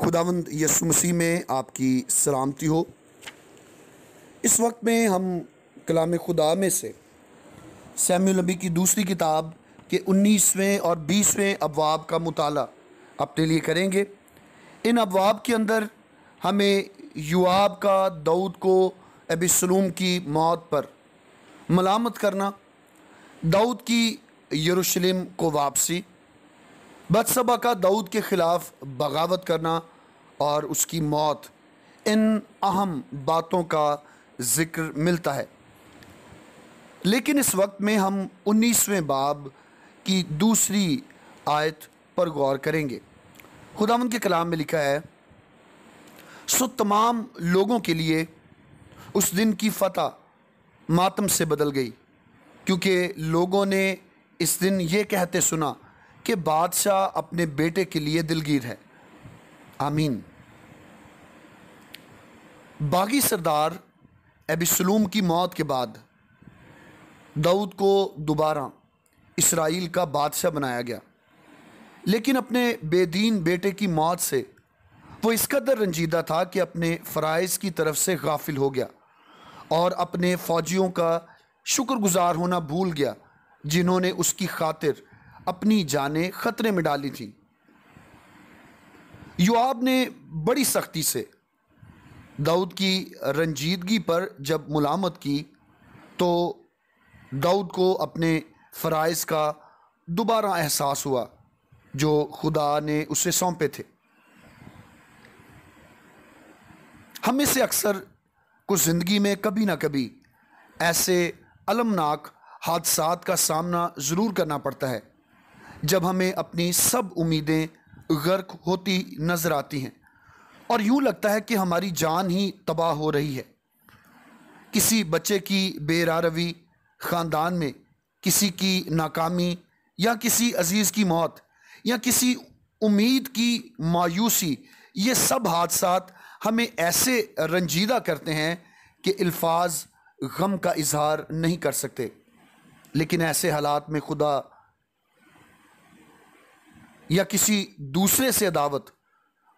खुदावंद यसु मसीह में आपकी सलामती हो इस वक्त में हम कलाम खुदा में से सैम्यूल नबी की दूसरी किताब के 19वें और 20वें अबवाब का मताल अपने लिए करेंगे इन अबवाब के अंदर हमें युवाब का दाऊद को एबिसलूम की मौत पर मलामत करना दाऊद की यरूशलेम को वापसी बदसबा का दाऊद के ख़िलाफ़ बगावत करना और उसकी मौत इन अहम बातों का ज़िक्र मिलता है लेकिन इस वक्त में हम उन्नीसवें बाब की दूसरी आयत पर गौर करेंगे खुदा के कलाम में लिखा है सो तमाम लोगों के लिए उस दिन की फतह मातम से बदल गई क्योंकि लोगों ने इस दिन ये कहते सुना कि बादशाह अपने बेटे के लिए दिलगीर है आमीन बागी सरदार एबिसलूम की मौत के बाद दाऊद को दोबारा इसराइल का बादशाह बनाया गया लेकिन अपने बेदीन बेटे की मौत से वो इस कदर रंजीदा था कि अपने फरज की तरफ से गाफिल हो गया और अपने फ़ौजियों का शुक्रगुजार होना भूल गया जिन्होंने उसकी खातिर अपनी जानें खतरे में डाली थी युआब ने बड़ी सख्ती से दाऊद की रंजीदगी पर जब मुलामत की तो दाऊद को अपने फ़राइज़ का दोबारा एहसास हुआ जो खुदा ने उसे सौंपे थे हम इसे से अक्सर कुछ ज़िंदगी में कभी ना कभी ऐसे अलमनाक हादसात का सामना ज़रूर करना पड़ता है जब हमें अपनी सब उम्मीदें गर्क होती नज़र आती हैं और यूँ लगता है कि हमारी जान ही तबाह हो रही है किसी बच्चे की बेरारवी ख़ानदान में किसी की नाकामी या किसी अजीज़ की मौत या किसी उम्मीद की मायूसी ये सब हादसा हमें ऐसे रंजीदा करते हैं कि अल्फाज गम का इजहार नहीं कर सकते लेकिन ऐसे हालात में खुदा या किसी दूसरे से अदावत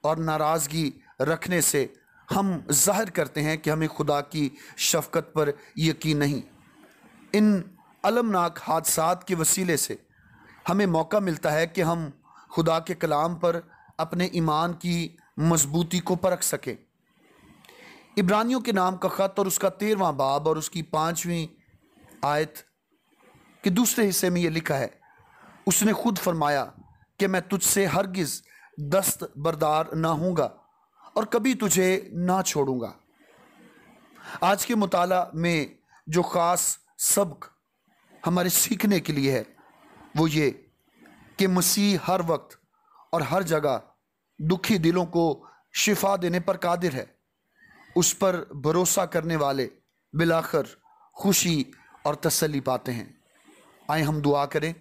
और नाराज़गी रखने से हम जाहिर करते हैं कि हमें खुदा की शफकत पर यकीन नहीं इन अलमनाक हादसा के वसीले से हमें मौका मिलता है कि हम खुदा के कलाम पर अपने ईमान की मजबूती को परख सकें इब्रानियों के नाम का ख़त और उसका तेरवा बाब और उसकी पाँचवीं आयत के दूसरे हिस्से में ये लिखा है उसने खुद फरमाया कि मैं तुझसे हरगिज़ दस्त बरदार ना हूँगा और कभी तुझे ना छोड़ूंगा आज के मताल में जो ख़ास सबक हमारे सीखने के लिए है वो ये कि मसीह हर वक्त और हर जगह दुखी दिलों को शिफा देने पर कादिर है उस पर भरोसा करने वाले बिलाखर खुशी और तसल्ली पाते हैं आए हम दुआ करें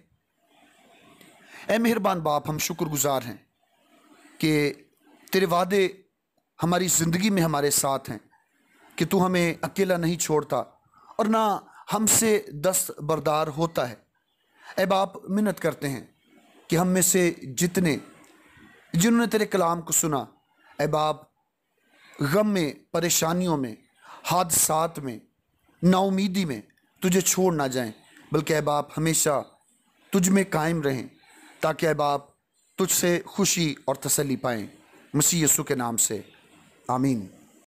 ए मेहरबान बाप हम शुक्रगुजार हैं कि तेरे वादे हमारी ज़िंदगी में हमारे साथ हैं कि तू हमें अकेला नहीं छोड़ता और ना हमसे दस्त बरदार होता है ए बाप मिन्नत करते हैं कि हम में से जितने जिन्होंने तेरे कलाम को सुना ए बाप गम में परेशानियों में हादसात में नाउमीदी में तुझे छोड़ ना जाएं बल्कि ए बाप हमेशा तुझ में कायम रहें ताकि अहबाब तुझसे खुशी और तसली पाएँ मसी यसु के नाम से आमीन